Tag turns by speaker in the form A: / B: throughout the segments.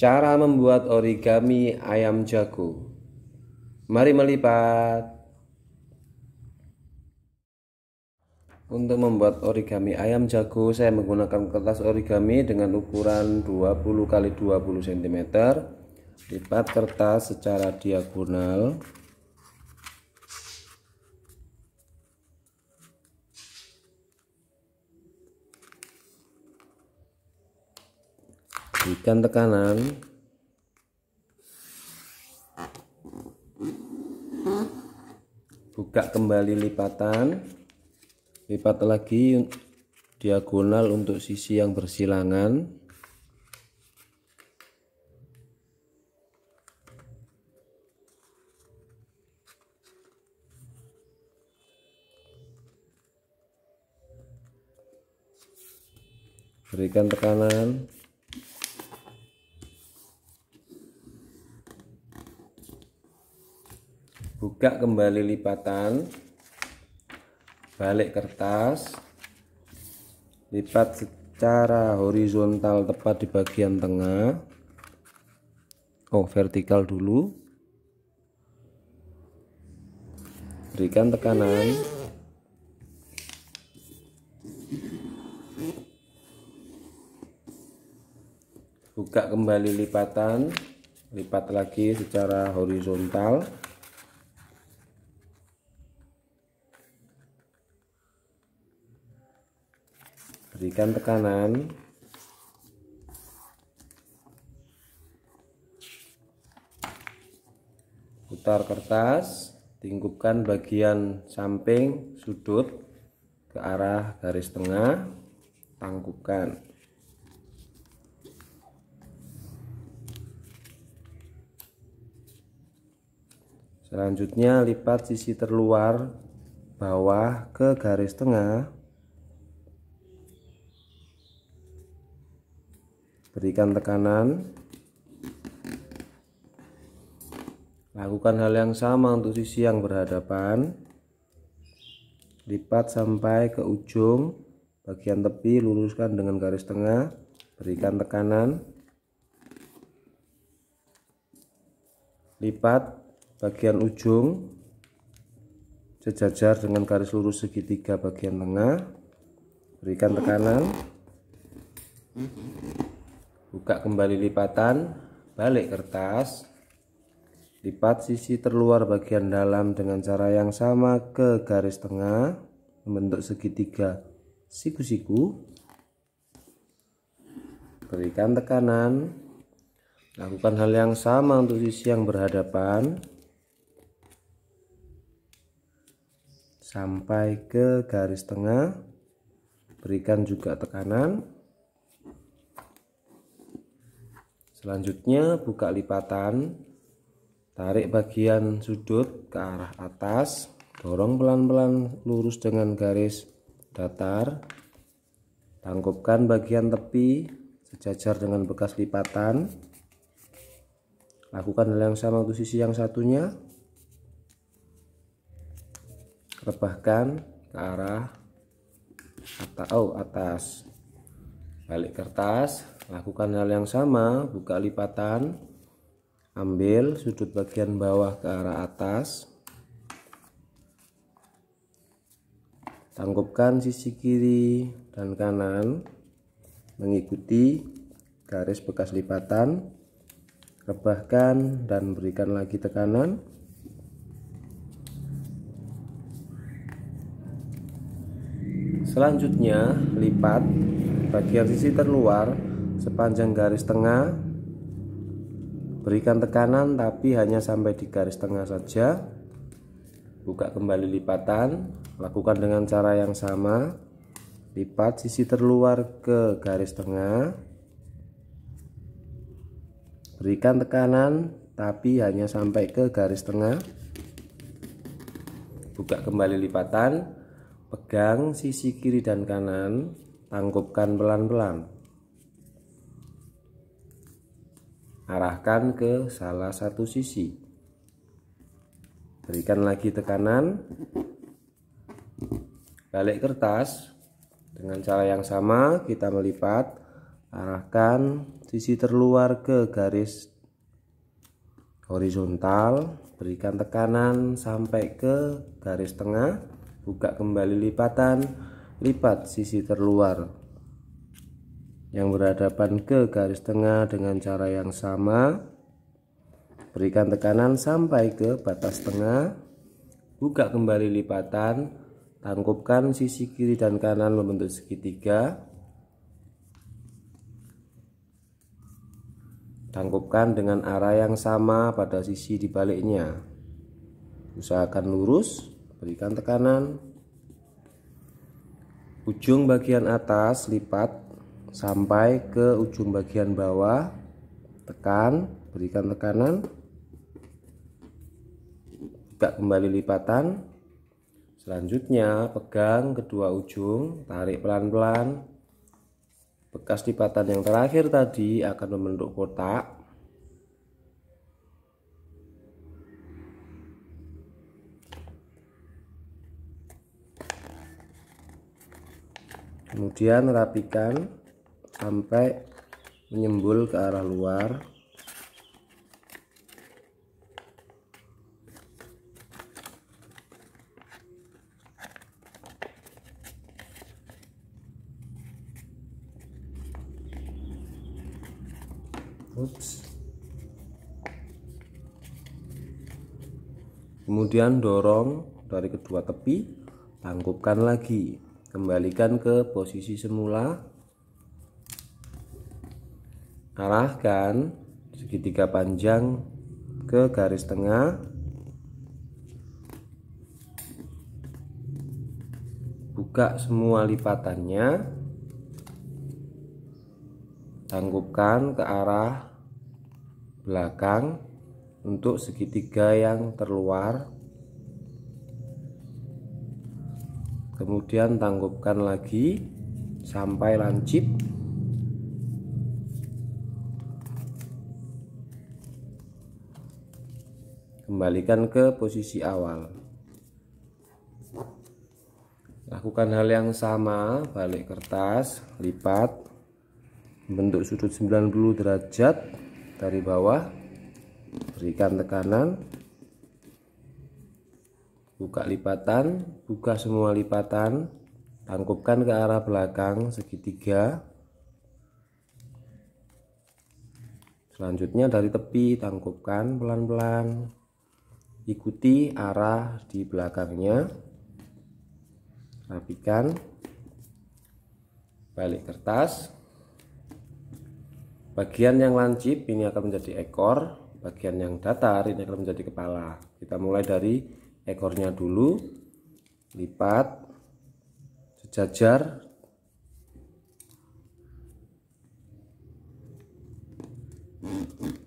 A: Cara membuat origami ayam jago. Mari melipat. Untuk membuat origami ayam jago, saya menggunakan kertas origami dengan ukuran 20 x 20 cm. Lipat kertas secara diagonal. berikan tekanan buka kembali lipatan lipat lagi diagonal untuk sisi yang bersilangan berikan tekanan buka kembali lipatan balik kertas lipat secara horizontal tepat di bagian tengah oh vertikal dulu berikan tekanan buka kembali lipatan lipat lagi secara horizontal berikan tekanan putar kertas tingkupkan bagian samping sudut ke arah garis tengah tangkupkan selanjutnya lipat sisi terluar bawah ke garis tengah berikan tekanan lakukan hal yang sama untuk sisi yang berhadapan lipat sampai ke ujung bagian tepi luruskan dengan garis tengah berikan tekanan lipat bagian ujung sejajar dengan garis lurus segitiga bagian tengah berikan tekanan buka kembali lipatan balik kertas lipat sisi terluar bagian dalam dengan cara yang sama ke garis tengah membentuk segitiga siku-siku berikan tekanan lakukan hal yang sama untuk sisi yang berhadapan sampai ke garis tengah berikan juga tekanan Selanjutnya buka lipatan, tarik bagian sudut ke arah atas, dorong pelan-pelan lurus dengan garis datar, tangkupkan bagian tepi sejajar dengan bekas lipatan, lakukan hal yang sama untuk sisi yang satunya, rebahkan ke arah atas, oh, atas balik kertas Lakukan hal yang sama, buka lipatan, ambil sudut bagian bawah ke arah atas, tangkupkan sisi kiri dan kanan, mengikuti garis bekas lipatan, rebahkan dan berikan lagi tekanan. Selanjutnya, lipat bagian sisi terluar sepanjang garis tengah berikan tekanan tapi hanya sampai di garis tengah saja buka kembali lipatan lakukan dengan cara yang sama lipat sisi terluar ke garis tengah berikan tekanan tapi hanya sampai ke garis tengah buka kembali lipatan pegang sisi kiri dan kanan tangkupkan pelan-pelan arahkan ke salah satu sisi berikan lagi tekanan balik kertas dengan cara yang sama kita melipat arahkan sisi terluar ke garis horizontal berikan tekanan sampai ke garis tengah buka kembali lipatan lipat sisi terluar yang berhadapan ke garis tengah dengan cara yang sama. Berikan tekanan sampai ke batas tengah. Buka kembali lipatan, tangkupkan sisi kiri dan kanan membentuk segitiga. Tangkupkan dengan arah yang sama pada sisi dibaliknya. Usahakan lurus, berikan tekanan. Ujung bagian atas lipat sampai ke ujung bagian bawah tekan berikan tekanan buka kembali lipatan selanjutnya pegang kedua ujung tarik pelan-pelan bekas lipatan yang terakhir tadi akan membentuk kotak kemudian rapikan sampai menyembul ke arah luar Oops. kemudian dorong dari kedua tepi tangkupkan lagi kembalikan ke posisi semula arahkan segitiga panjang ke garis tengah buka semua lipatannya tanggupkan ke arah belakang untuk segitiga yang terluar kemudian tanggupkan lagi sampai lancip kembalikan ke posisi awal lakukan hal yang sama balik kertas lipat bentuk sudut 90 derajat dari bawah berikan tekanan buka lipatan buka semua lipatan tangkupkan ke arah belakang segitiga selanjutnya dari tepi tangkupkan pelan-pelan ikuti arah di belakangnya rapikan balik kertas bagian yang lancip ini akan menjadi ekor bagian yang datar ini akan menjadi kepala kita mulai dari ekornya dulu lipat sejajar Mm-hmm.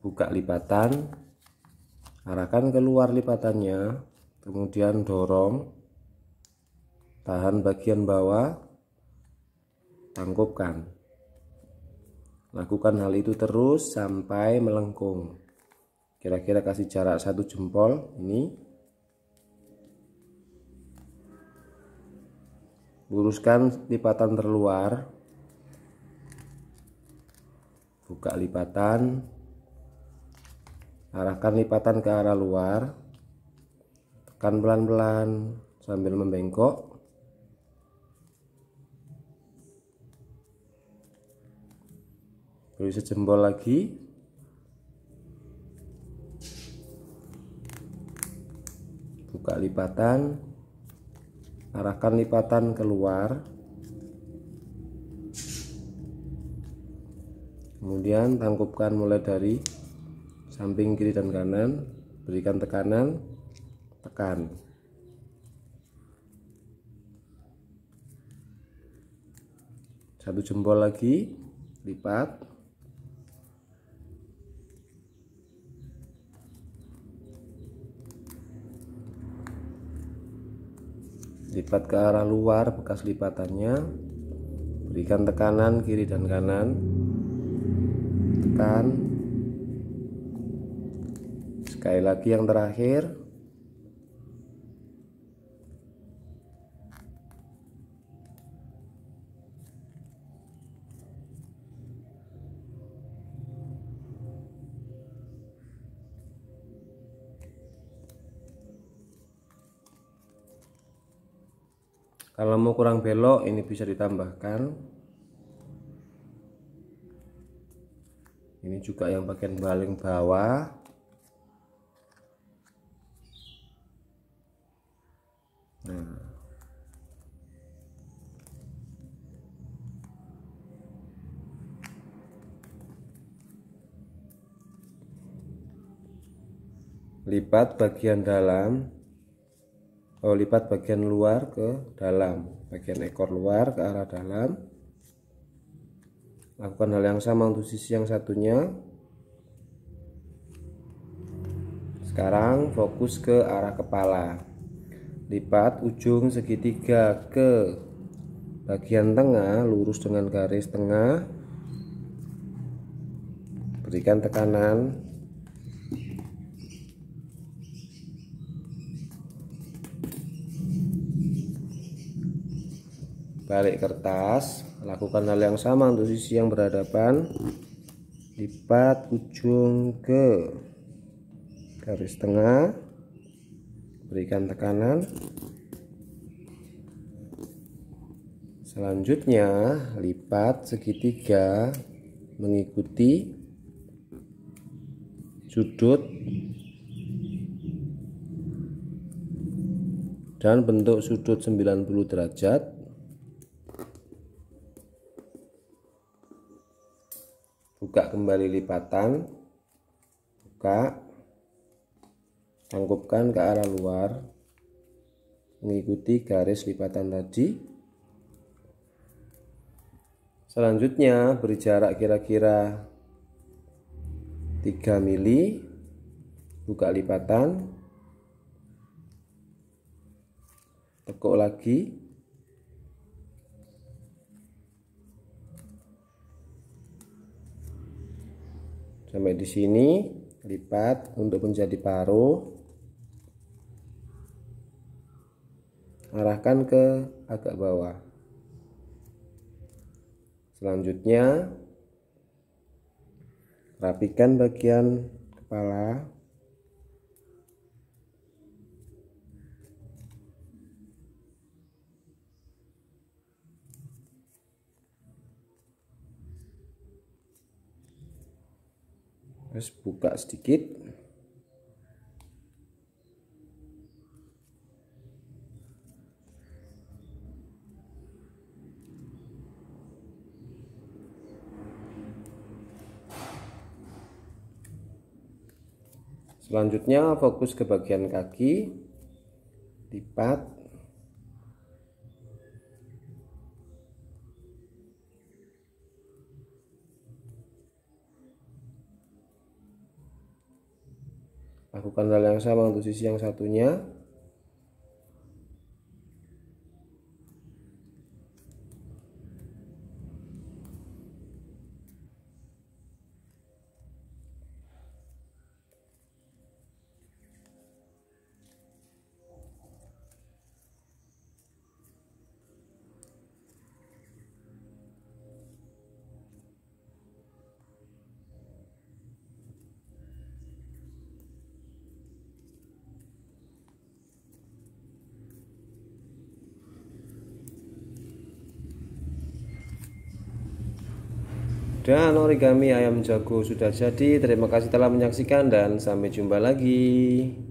A: buka lipatan arahkan keluar lipatannya kemudian dorong tahan bagian bawah tangkupkan lakukan hal itu terus sampai melengkung kira-kira kasih jarak satu jempol ini luruskan lipatan terluar buka lipatan arahkan lipatan ke arah luar tekan pelan-pelan sambil membengkok beri sejempol lagi buka lipatan arahkan lipatan keluar kemudian tangkupkan mulai dari samping kiri dan kanan berikan tekanan tekan satu jempol lagi lipat lipat ke arah luar bekas lipatannya berikan tekanan kiri dan kanan tekan sekali lagi yang terakhir Kalau mau kurang belok ini bisa ditambahkan Ini juga yang bagian baling bawah Gitu. Lipat bagian dalam oh lipat bagian luar ke dalam bagian ekor luar ke arah dalam lakukan hal yang sama untuk sisi yang satunya sekarang fokus ke arah kepala lipat ujung segitiga ke bagian tengah lurus dengan garis tengah berikan tekanan balik kertas lakukan hal yang sama untuk sisi yang berhadapan lipat ujung ke garis tengah berikan tekanan selanjutnya lipat segitiga mengikuti sudut dan bentuk sudut 90 derajat buka kembali lipatan buka Tangkupkan ke arah luar mengikuti garis lipatan tadi. Selanjutnya beri jarak kira-kira 3 mili buka lipatan tekuk lagi sampai di sini lipat untuk menjadi paruh arahkan ke agak bawah selanjutnya rapikan bagian kepala terus buka sedikit Selanjutnya fokus ke bagian kaki, lipat, lakukan hal yang sama untuk sisi yang satunya dan origami ayam jago sudah jadi. Terima kasih telah menyaksikan dan sampai jumpa lagi.